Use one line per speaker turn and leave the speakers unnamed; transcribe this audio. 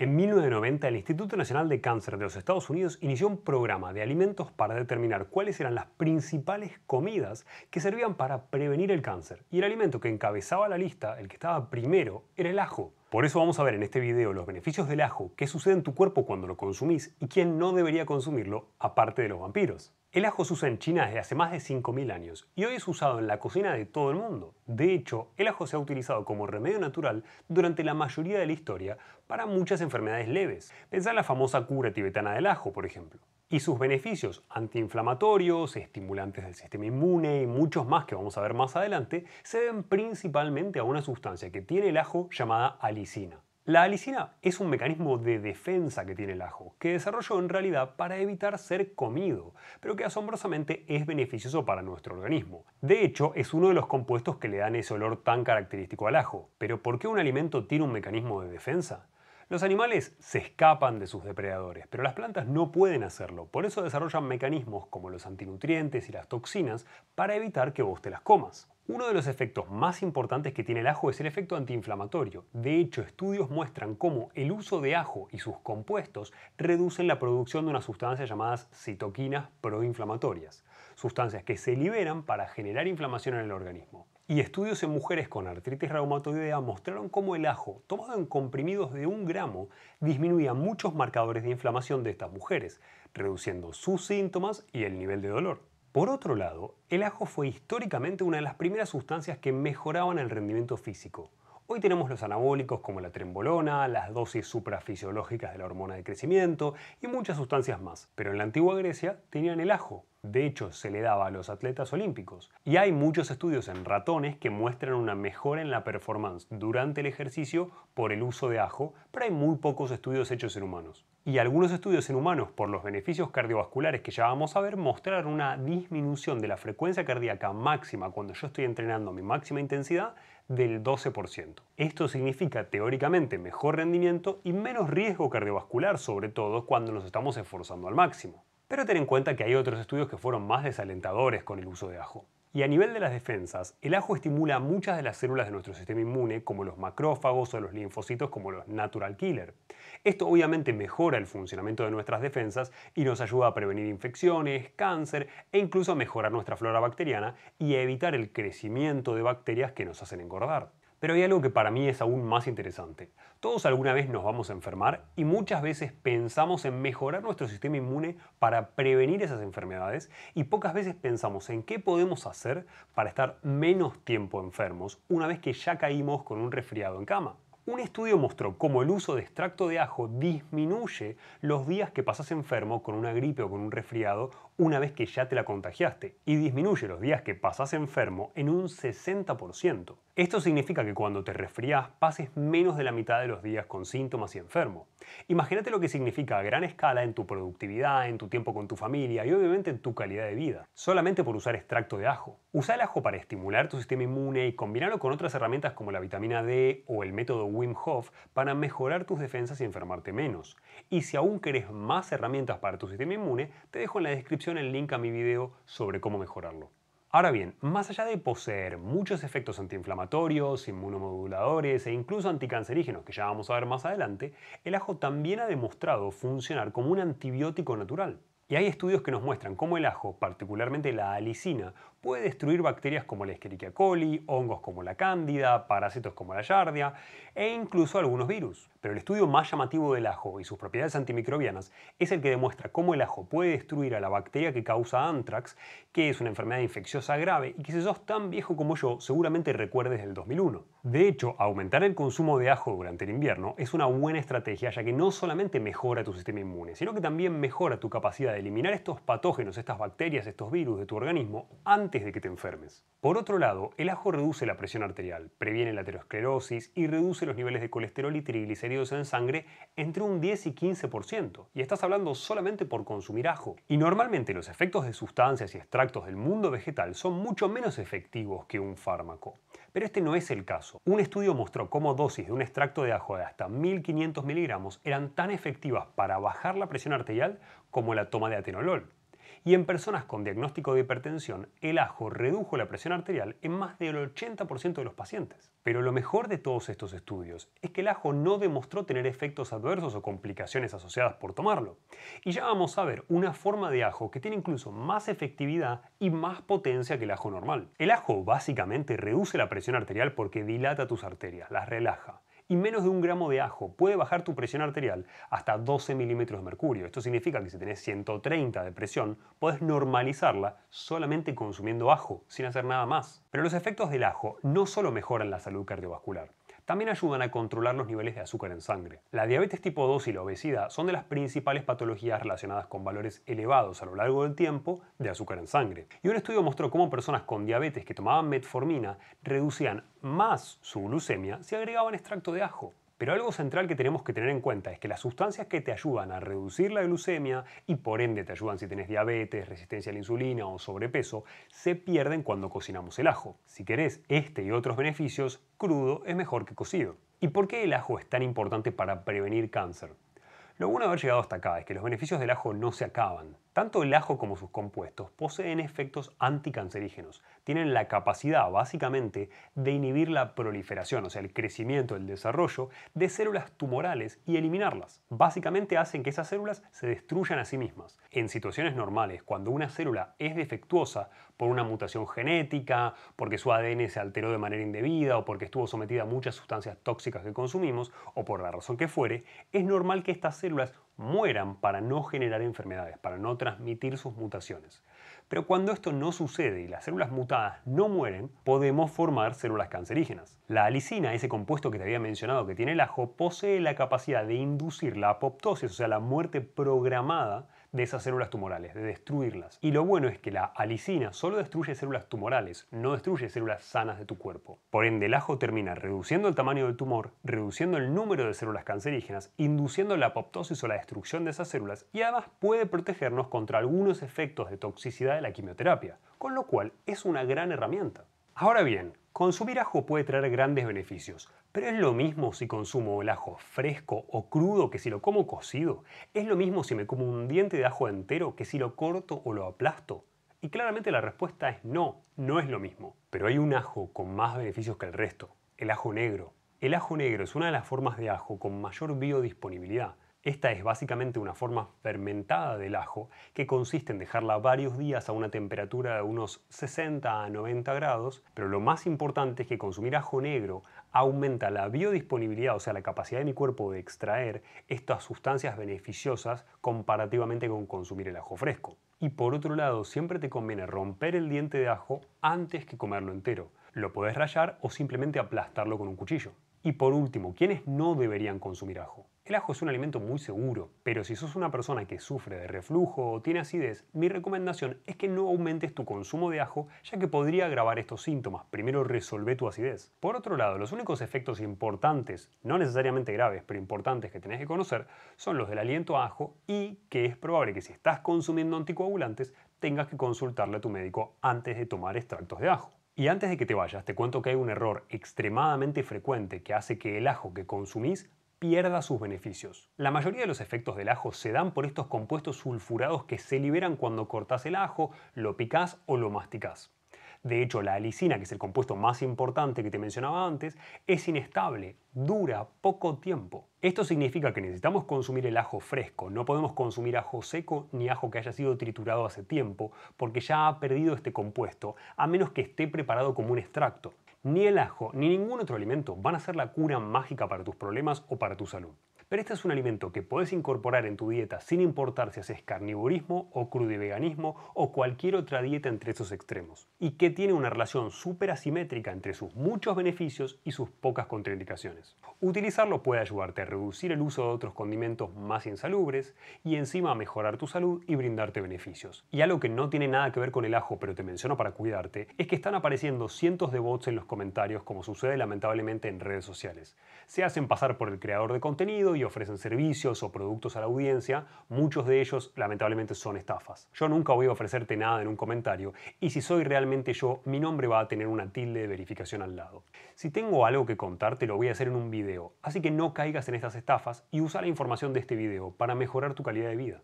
En 1990, el Instituto Nacional de Cáncer de los Estados Unidos inició un programa de alimentos para determinar cuáles eran las principales comidas que servían para prevenir el cáncer. Y el alimento que encabezaba la lista, el que estaba primero, era el ajo. Por eso vamos a ver en este video los beneficios del ajo, qué sucede en tu cuerpo cuando lo consumís y quién no debería consumirlo, aparte de los vampiros. El ajo se usa en China desde hace más de 5.000 años y hoy es usado en la cocina de todo el mundo. De hecho, el ajo se ha utilizado como remedio natural durante la mayoría de la historia para muchas enfermedades leves. Pensá en la famosa cura tibetana del ajo, por ejemplo y sus beneficios antiinflamatorios, estimulantes del sistema inmune y muchos más que vamos a ver más adelante, se deben principalmente a una sustancia que tiene el ajo llamada alicina. La alicina es un mecanismo de defensa que tiene el ajo, que desarrolló en realidad para evitar ser comido, pero que asombrosamente es beneficioso para nuestro organismo. De hecho, es uno de los compuestos que le dan ese olor tan característico al ajo. Pero ¿por qué un alimento tiene un mecanismo de defensa? Los animales se escapan de sus depredadores, pero las plantas no pueden hacerlo. Por eso desarrollan mecanismos como los antinutrientes y las toxinas para evitar que vos te las comas. Uno de los efectos más importantes que tiene el ajo es el efecto antiinflamatorio. De hecho, estudios muestran cómo el uso de ajo y sus compuestos reducen la producción de unas sustancias llamadas citoquinas proinflamatorias, sustancias que se liberan para generar inflamación en el organismo y estudios en mujeres con artritis reumatoidea mostraron cómo el ajo, tomado en comprimidos de un gramo, disminuía muchos marcadores de inflamación de estas mujeres, reduciendo sus síntomas y el nivel de dolor. Por otro lado, el ajo fue históricamente una de las primeras sustancias que mejoraban el rendimiento físico. Hoy tenemos los anabólicos como la trembolona, las dosis suprafisiológicas de la hormona de crecimiento y muchas sustancias más. Pero en la antigua Grecia tenían el ajo de hecho, se le daba a los atletas olímpicos. Y hay muchos estudios en ratones que muestran una mejora en la performance durante el ejercicio por el uso de ajo, pero hay muy pocos estudios hechos en humanos. Y algunos estudios en humanos por los beneficios cardiovasculares que ya vamos a ver mostraron una disminución de la frecuencia cardíaca máxima cuando yo estoy entrenando a mi máxima intensidad del 12%. Esto significa teóricamente mejor rendimiento y menos riesgo cardiovascular, sobre todo cuando nos estamos esforzando al máximo. Pero ten en cuenta que hay otros estudios que fueron más desalentadores con el uso de ajo. Y a nivel de las defensas, el ajo estimula muchas de las células de nuestro sistema inmune, como los macrófagos o los linfocitos, como los natural killer. Esto obviamente mejora el funcionamiento de nuestras defensas y nos ayuda a prevenir infecciones, cáncer e incluso a mejorar nuestra flora bacteriana y a evitar el crecimiento de bacterias que nos hacen engordar. Pero hay algo que para mí es aún más interesante. Todos alguna vez nos vamos a enfermar y muchas veces pensamos en mejorar nuestro sistema inmune para prevenir esas enfermedades y pocas veces pensamos en qué podemos hacer para estar menos tiempo enfermos una vez que ya caímos con un resfriado en cama. Un estudio mostró cómo el uso de extracto de ajo disminuye los días que pasas enfermo con una gripe o con un resfriado una vez que ya te la contagiaste y disminuye los días que pasas enfermo en un 60%. Esto significa que cuando te resfrías pases menos de la mitad de los días con síntomas y enfermo. Imagínate lo que significa a gran escala en tu productividad, en tu tiempo con tu familia y obviamente en tu calidad de vida, solamente por usar extracto de ajo. Usa el ajo para estimular tu sistema inmune y combinarlo con otras herramientas como la vitamina D o el método Wim Hof para mejorar tus defensas y enfermarte menos. Y si aún querés más herramientas para tu sistema inmune, te dejo en la descripción el link a mi video sobre cómo mejorarlo. Ahora bien, más allá de poseer muchos efectos antiinflamatorios, inmunomoduladores e incluso anticancerígenos, que ya vamos a ver más adelante, el ajo también ha demostrado funcionar como un antibiótico natural. Y hay estudios que nos muestran cómo el ajo, particularmente la alicina, puede destruir bacterias como la Escherichia coli, hongos como la cándida, parásitos como la yardia e incluso algunos virus. Pero el estudio más llamativo del ajo y sus propiedades antimicrobianas es el que demuestra cómo el ajo puede destruir a la bacteria que causa antrax, que es una enfermedad infecciosa grave y que si sos tan viejo como yo seguramente recuerdes del 2001. De hecho, aumentar el consumo de ajo durante el invierno es una buena estrategia ya que no solamente mejora tu sistema inmune, sino que también mejora tu capacidad de eliminar estos patógenos, estas bacterias, estos virus de tu organismo antes de que te enfermes. Por otro lado, el ajo reduce la presión arterial, previene la aterosclerosis y reduce los niveles de colesterol y triglicéridos en sangre entre un 10 y 15%, y estás hablando solamente por consumir ajo. Y normalmente los efectos de sustancias y extractos del mundo vegetal son mucho menos efectivos que un fármaco, pero este no es el caso un estudio mostró cómo dosis de un extracto de ajo de hasta 1500 miligramos eran tan efectivas para bajar la presión arterial como la toma de atenolol y en personas con diagnóstico de hipertensión, el ajo redujo la presión arterial en más del 80% de los pacientes. Pero lo mejor de todos estos estudios es que el ajo no demostró tener efectos adversos o complicaciones asociadas por tomarlo. Y ya vamos a ver una forma de ajo que tiene incluso más efectividad y más potencia que el ajo normal. El ajo básicamente reduce la presión arterial porque dilata tus arterias, las relaja y menos de un gramo de ajo puede bajar tu presión arterial hasta 12 milímetros de mercurio. Esto significa que si tenés 130 de presión, podés normalizarla solamente consumiendo ajo, sin hacer nada más. Pero los efectos del ajo no solo mejoran la salud cardiovascular, también ayudan a controlar los niveles de azúcar en sangre. La diabetes tipo 2 y la obesidad son de las principales patologías relacionadas con valores elevados a lo largo del tiempo de azúcar en sangre. Y un estudio mostró cómo personas con diabetes que tomaban metformina reducían más su glucemia si agregaban extracto de ajo. Pero algo central que tenemos que tener en cuenta es que las sustancias que te ayudan a reducir la glucemia y por ende te ayudan si tenés diabetes, resistencia a la insulina o sobrepeso, se pierden cuando cocinamos el ajo. Si querés este y otros beneficios, crudo es mejor que cocido. ¿Y por qué el ajo es tan importante para prevenir cáncer? Lo bueno de haber llegado hasta acá es que los beneficios del ajo no se acaban, tanto el ajo como sus compuestos poseen efectos anticancerígenos. Tienen la capacidad, básicamente, de inhibir la proliferación, o sea, el crecimiento, el desarrollo de células tumorales y eliminarlas. Básicamente hacen que esas células se destruyan a sí mismas. En situaciones normales, cuando una célula es defectuosa por una mutación genética, porque su ADN se alteró de manera indebida o porque estuvo sometida a muchas sustancias tóxicas que consumimos, o por la razón que fuere, es normal que estas células mueran para no generar enfermedades, para no transmitir sus mutaciones. Pero cuando esto no sucede y las células mutadas no mueren, podemos formar células cancerígenas. La alicina, ese compuesto que te había mencionado que tiene el ajo, posee la capacidad de inducir la apoptosis, o sea, la muerte programada de esas células tumorales, de destruirlas. Y lo bueno es que la alicina solo destruye células tumorales, no destruye células sanas de tu cuerpo. Por ende, el ajo termina reduciendo el tamaño del tumor, reduciendo el número de células cancerígenas, induciendo la apoptosis o la destrucción de esas células y además puede protegernos contra algunos efectos de toxicidad de la quimioterapia, con lo cual es una gran herramienta. Ahora bien, consumir ajo puede traer grandes beneficios, pero es lo mismo si consumo el ajo fresco o crudo que si lo como cocido. Es lo mismo si me como un diente de ajo entero que si lo corto o lo aplasto. Y claramente la respuesta es no, no es lo mismo. Pero hay un ajo con más beneficios que el resto, el ajo negro. El ajo negro es una de las formas de ajo con mayor biodisponibilidad, esta es básicamente una forma fermentada del ajo que consiste en dejarla varios días a una temperatura de unos 60 a 90 grados, pero lo más importante es que consumir ajo negro aumenta la biodisponibilidad, o sea, la capacidad de mi cuerpo de extraer estas sustancias beneficiosas comparativamente con consumir el ajo fresco. Y por otro lado, siempre te conviene romper el diente de ajo antes que comerlo entero. Lo podés rayar o simplemente aplastarlo con un cuchillo. Y por último, ¿quiénes no deberían consumir ajo? El ajo es un alimento muy seguro, pero si sos una persona que sufre de reflujo o tiene acidez, mi recomendación es que no aumentes tu consumo de ajo, ya que podría agravar estos síntomas. Primero resolve tu acidez. Por otro lado, los únicos efectos importantes, no necesariamente graves, pero importantes que tenés que conocer, son los del aliento a ajo y que es probable que si estás consumiendo anticoagulantes, tengas que consultarle a tu médico antes de tomar extractos de ajo. Y antes de que te vayas, te cuento que hay un error extremadamente frecuente que hace que el ajo que consumís pierda sus beneficios. La mayoría de los efectos del ajo se dan por estos compuestos sulfurados que se liberan cuando cortas el ajo, lo picás o lo masticás. De hecho, la alicina, que es el compuesto más importante que te mencionaba antes, es inestable, dura poco tiempo. Esto significa que necesitamos consumir el ajo fresco, no podemos consumir ajo seco ni ajo que haya sido triturado hace tiempo, porque ya ha perdido este compuesto, a menos que esté preparado como un extracto. Ni el ajo ni ningún otro alimento van a ser la cura mágica para tus problemas o para tu salud. Pero este es un alimento que puedes incorporar en tu dieta sin importar si haces carnivorismo o crudiveganismo o cualquier otra dieta entre esos extremos, y que tiene una relación súper asimétrica entre sus muchos beneficios y sus pocas contraindicaciones. Utilizarlo puede ayudarte a reducir el uso de otros condimentos más insalubres y encima a mejorar tu salud y brindarte beneficios. Y algo que no tiene nada que ver con el ajo, pero te menciono para cuidarte, es que están apareciendo cientos de bots en los comentarios como sucede lamentablemente en redes sociales. Se hacen pasar por el creador de contenido y ofrecen servicios o productos a la audiencia, muchos de ellos lamentablemente son estafas. Yo nunca voy a ofrecerte nada en un comentario y si soy realmente yo, mi nombre va a tener una tilde de verificación al lado. Si tengo algo que contarte, lo voy a hacer en un video, así que no caigas en estas estafas y usa la información de este video para mejorar tu calidad de vida.